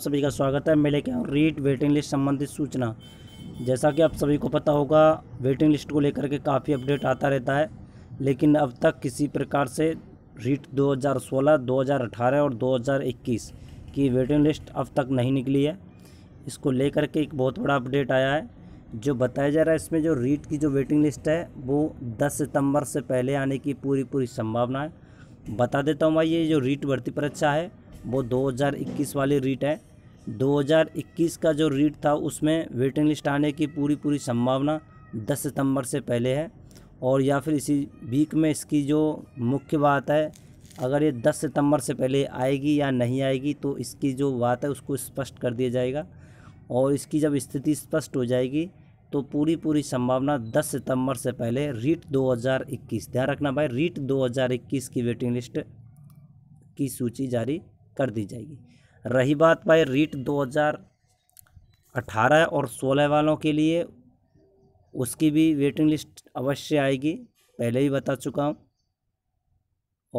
सभी का स्वागत है मैं लेके आऊँ रीट वेटिंग लिस्ट संबंधित सूचना जैसा कि आप सभी को पता होगा वेटिंग लिस्ट को लेकर के काफ़ी अपडेट आता रहता है लेकिन अब तक किसी प्रकार से रीट 2016, 2018 और 2021 की वेटिंग लिस्ट अब तक नहीं निकली है इसको लेकर के एक बहुत बड़ा अपडेट आया है जो बताया जा रहा है इसमें जो रीट की जो वेटिंग लिस्ट है वो दस सितम्बर से पहले आने की पूरी पूरी संभावना है बता देता हूँ भाई ये जो रीट भर्ती परीक्षा है वो 2021 वाली रीट है 2021 का जो रीट था उसमें वेटिंग लिस्ट आने की पूरी पूरी संभावना 10 सितंबर से पहले है और या फिर इसी वीक में इसकी जो मुख्य बात है अगर ये 10 सितंबर से पहले आएगी या नहीं आएगी तो इसकी जो बात है उसको स्पष्ट कर दिया जाएगा और इसकी जब स्थिति स्पष्ट हो जाएगी तो पूरी पूरी संभावना 10 सितंबर से पहले रीट 2021 ध्यान रखना भाई रीट 2021 की वेटिंग लिस्ट की सूची जारी कर दी जाएगी रही बात भाई रीट 2018 और 16 वालों के लिए उसकी भी वेटिंग लिस्ट अवश्य आएगी पहले ही बता चुका हूँ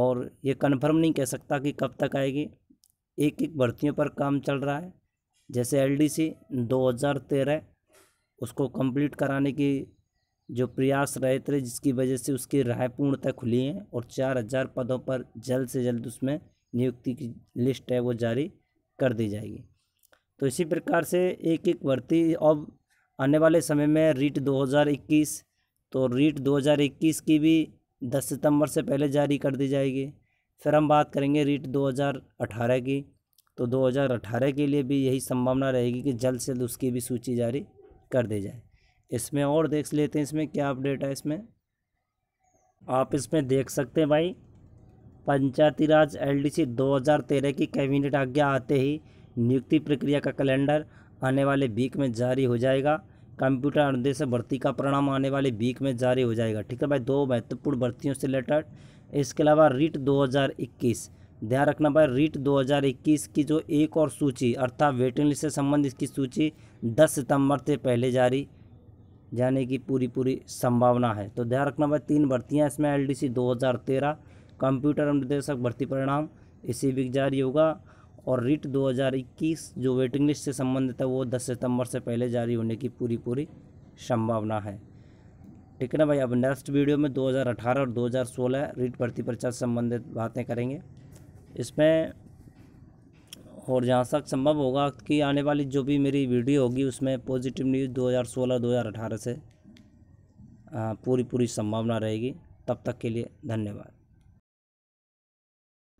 और ये कंफर्म नहीं कह सकता कि कब तक आएगी एक एक भर्तियों पर काम चल रहा है जैसे एलडीसी 2013 उसको कंप्लीट कराने की जो प्रयास रहे थे जिसकी वजह से उसकी राय पूर्णतः खुली हैं और चार हज़ार पदों पर जल्द से जल्द उसमें नियुक्ति की लिस्ट है वो जारी कर दी जाएगी तो इसी प्रकार से एक एक भर्ती अब आने वाले समय में रीट 2021 तो रीट 2021 की भी 10 सितंबर से पहले जारी कर दी जाएगी फिर हम बात करेंगे रीट 2018 की तो 2018 के लिए भी यही संभावना रहेगी कि जल्द से जल्द उसकी भी सूची जारी कर दी जाए इसमें और देख लेते हैं इसमें क्या अपडेट है इसमें आप इसमें देख सकते हैं भाई पंचायती राज एलडीसी 2013 की कैबिनेट आज्ञा आते ही नियुक्ति प्रक्रिया का कैलेंडर आने वाले वीक में जारी हो जाएगा कंप्यूटर अनुदेश भर्ती का परिणाम आने वाले वीक में जारी हो जाएगा ठीक है भाई दो महत्वपूर्ण भर्तियों से रिलेटेड इसके अलावा रीट 2021 ध्यान रखना भाई रीट 2021 की जो एक और सूची अर्थात वेटिंग लिस्ट से संबंधित इसकी सूची 10 सितंबर से पहले जारी जाने की पूरी पूरी संभावना है तो ध्यान रखना भाई तीन भर्तियाँ इसमें एल डी कंप्यूटर निर्देशक भर्ती परिणाम इसी वीक जारी होगा और रिट 2021 जो वेटिंग लिस्ट से संबंधित है वो 10 सितंबर से पहले जारी होने की पूरी पूरी संभावना है ठीक है ना भाई अब नेक्स्ट वीडियो में 2018 और 2016 रीट भर्ती परीक्षा से संबंधित बातें करेंगे इसमें और जहाँ तक संभव होगा कि आने वाली जो भी मेरी वीडियो होगी उसमें पॉजिटिव न्यूज़ 2016-2018 से हाँ, पूरी पूरी संभावना रहेगी तब तक के लिए धन्यवाद